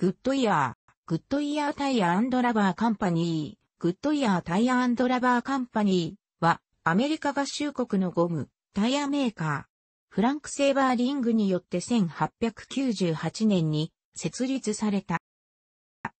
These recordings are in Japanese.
グッドイヤー、グッドイヤータイヤラバーカンパニー、グッドイヤータイヤラバーカンパニーは、アメリカ合衆国のゴム、タイヤメーカー、フランク・セーバーリングによって1898年に設立された。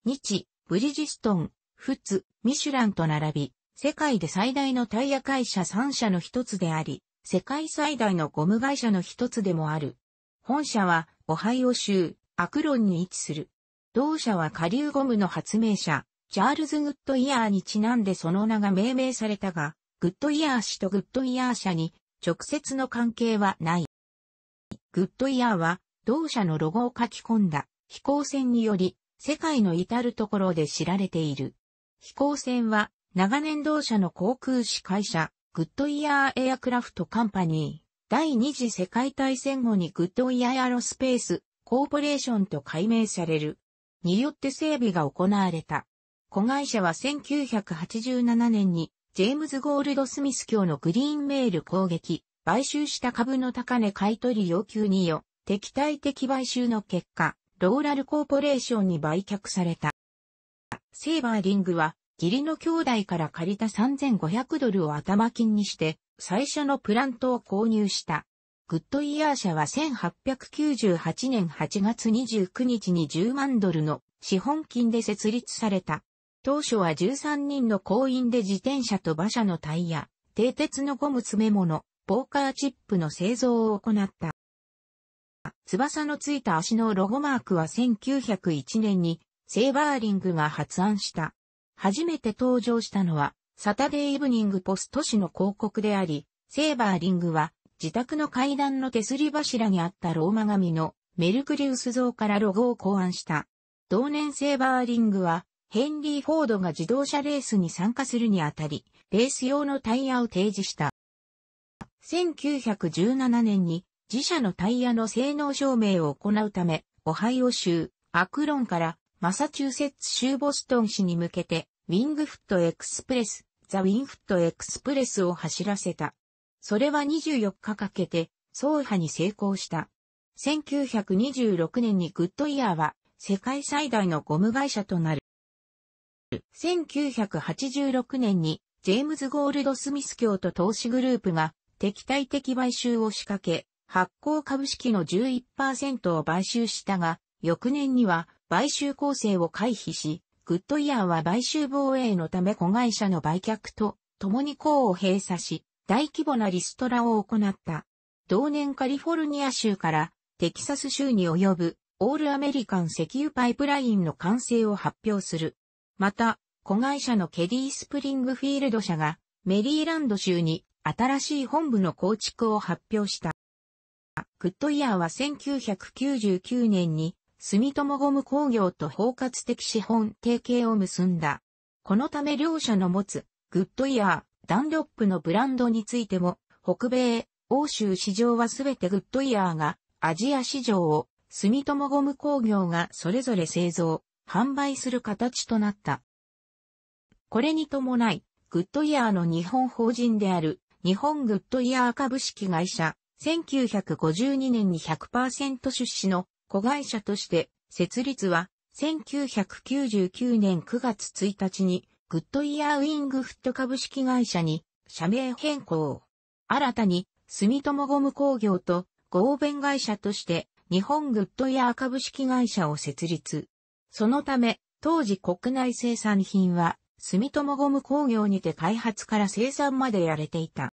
日、ブリジストン、フツ、ミシュランと並び、世界で最大のタイヤ会社3社の一つであり、世界最大のゴム会社の一つでもある。本社は、オハイオ州、アクロンに位置する。同社は下流ゴムの発明者、チャールズ・グッドイヤーにちなんでその名が命名されたが、グッドイヤー氏とグッドイヤー社に直接の関係はない。グッドイヤーは同社のロゴを書き込んだ飛行船により世界の至るところで知られている。飛行船は長年同社の航空士会社グッドイヤーエアクラフトカンパニー第二次世界大戦後にグッドイヤーアロスペースコーポレーションと改名されるによって整備が行われた。子会社は1987年にジェームズ・ゴールド・スミス教のグリーンメール攻撃、買収した株の高値買取要求によ、敵対的買収の結果、ローラルコーポレーションに売却された。セーバーリングは、義理の兄弟から借りた3500ドルを頭金にして、最初のプラントを購入した。グッドイヤー社は1898年8月29日に10万ドルの資本金で設立された。当初は13人の行員で自転車と馬車のタイヤ、低鉄のゴム詰め物、ポーカーチップの製造を行った。翼のついた足のロゴマークは1901年にセーバーリングが発案した。初めて登場したのはサタデーイブニングポスト紙の広告であり、セーバーリングは自宅の階段の手すり柱にあったローマ紙のメルクリウス像からロゴを考案した。同年セーバーリングは、ヘンリー・フォードが自動車レースに参加するにあたり、レース用のタイヤを提示した。1917年に自社のタイヤの性能証明を行うため、オハイオ州、アクロンからマサチューセッツ州ボストン市に向けて、ウィングフットエクスプレス、ザ・ウィンフットエクスプレスを走らせた。それは24日かけて、走破に成功した。1926年にグッドイヤーは、世界最大のゴム会社となる。1986年に、ジェームズ・ゴールド・スミス教と投資グループが、敵対的買収を仕掛け、発行株式の11%を買収したが、翌年には買収構成を回避し、グッドイヤーは買収防衛のため子会社の売却と共に校を閉鎖し、大規模なリストラを行った。同年カリフォルニア州からテキサス州に及ぶオールアメリカン石油パイプラインの完成を発表する。また、子会社のケィー・スプリングフィールド社がメリーランド州に新しい本部の構築を発表した。グッドイヤーは1999年に住友ゴム工業と包括的資本提携を結んだ。このため両社の持つグッドイヤー、ダンロップのブランドについても、北米、欧州市場はすべてグッドイヤーが、アジア市場を、住友ゴム工業がそれぞれ製造、販売する形となった。これに伴い、グッドイヤーの日本法人である、日本グッドイヤー株式会社、1952年に100%出資の子会社として、設立は1999年9月1日にグッドイヤーウィングフット株式会社に社名変更。新たに住友ゴム工業と合弁会社として日本グッドイヤー株式会社を設立。そのため、当時国内生産品は住友ゴム工業にて開発から生産までやれていた。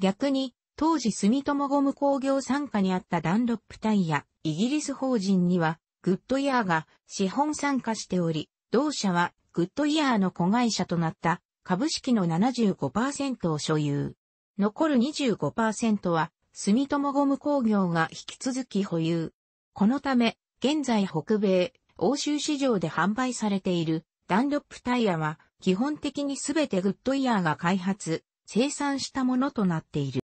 逆に、当時住友ゴム工業参加にあったダンロップタイヤ、イギリス法人には、グッドイヤーが資本参加しており、同社はグッドイヤーの子会社となった株式の75%を所有。残る25%は住友ゴム工業が引き続き保有。このため、現在北米、欧州市場で販売されているダンロップタイヤは基本的にすべてグッドイヤーが開発、生産したものとなっている。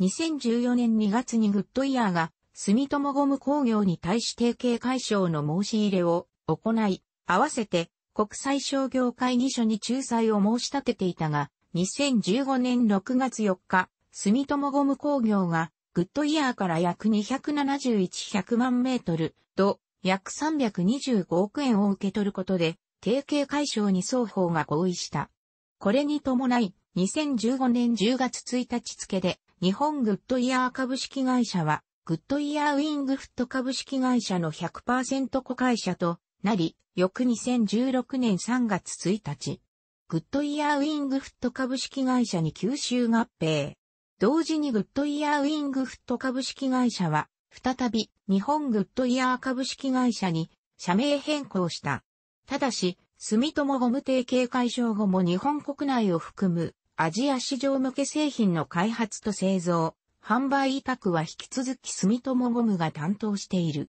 2014年2月にグッドイヤーが住友ゴム工業に対し提携解消の申し入れを行い、合わせて国際商業会議所に仲裁を申し立てていたが、2015年6月4日、住友ゴム工業が、グッドイヤーから約27100万メートルと約325億円を受け取ることで、提携解消に双方が合意した。これに伴い、2015年10月1日付で、日本グッドイヤー株式会社は、グッドイヤーウィングフット株式会社の100%子会社となり、翌2016年3月1日、グッドイヤーウィングフット株式会社に吸収合併。同時にグッドイヤーウィングフット株式会社は、再び日本グッドイヤー株式会社に社名変更した。ただし、住友ゴム提携解消後も日本国内を含むアジア市場向け製品の開発と製造、販売委託は引き続き住友ゴムが担当している。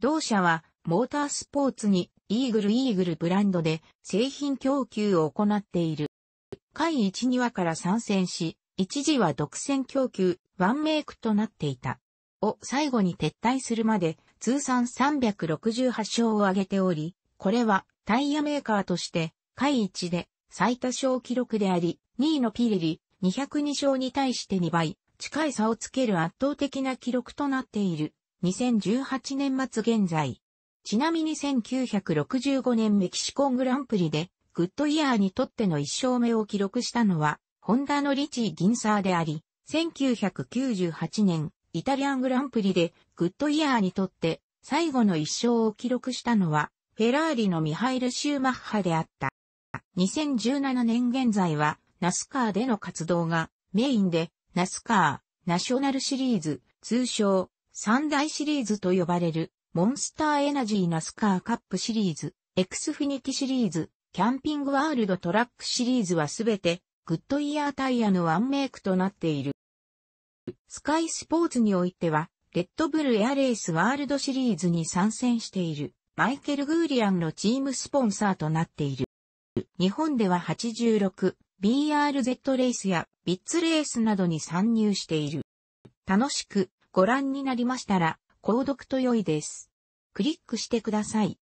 同社はモータースポーツにイーグルイーグルブランドで製品供給を行っている。会1、2話から参戦し、一時は独占供給、ワンメイクとなっていた。を最後に撤退するまで通算368勝を挙げており、これはタイヤメーカーとして会1で最多勝記録であり、2位のピレリ202勝に対して2倍近い差をつける圧倒的な記録となっている。2018年末現在。ちなみに1965年メキシコングランプリで、グッドイヤーにとっての1勝目を記録したのは、ホンダのリチー・ギンサーであり、1998年、イタリアングランプリで、グッドイヤーにとって最後の1勝を記録したのは、フェラーリのミハイル・シューマッハであった。2017年現在は、ナスカーでの活動がメインで、ナスカー、ナショナルシリーズ、通称、三大シリーズと呼ばれるモンスターエナジーナスカーカップシリーズ、エクスフィニティシリーズ、キャンピングワールドトラックシリーズはすべて、グッドイヤータイヤのワンメイクとなっている。スカイスポーツにおいては、レッドブルエアレースワールドシリーズに参戦している、マイケル・グーリアンのチームスポンサーとなっている。日本では86、BRZ レースやビッツレースなどに参入している。楽しくご覧になりましたら、購読と良いです。クリックしてください。